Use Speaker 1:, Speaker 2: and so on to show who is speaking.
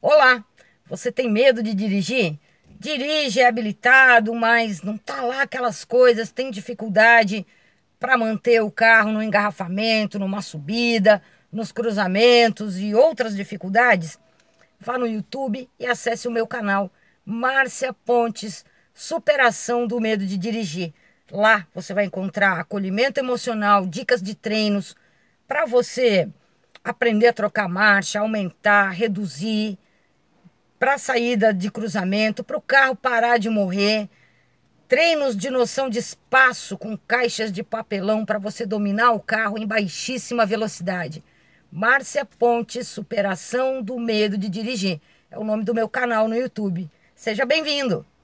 Speaker 1: Olá, você tem medo de dirigir? Dirige é habilitado, mas não tá lá aquelas coisas, tem dificuldade para manter o carro no engarrafamento, numa subida, nos cruzamentos e outras dificuldades? Vá no YouTube e acesse o meu canal Márcia Pontes Superação do Medo de Dirigir. Lá você vai encontrar acolhimento emocional, dicas de treinos para você aprender a trocar marcha, aumentar, reduzir para a saída de cruzamento, para o carro parar de morrer, treinos de noção de espaço com caixas de papelão para você dominar o carro em baixíssima velocidade. Márcia Ponte, Superação do Medo de Dirigir. É o nome do meu canal no YouTube. Seja bem-vindo!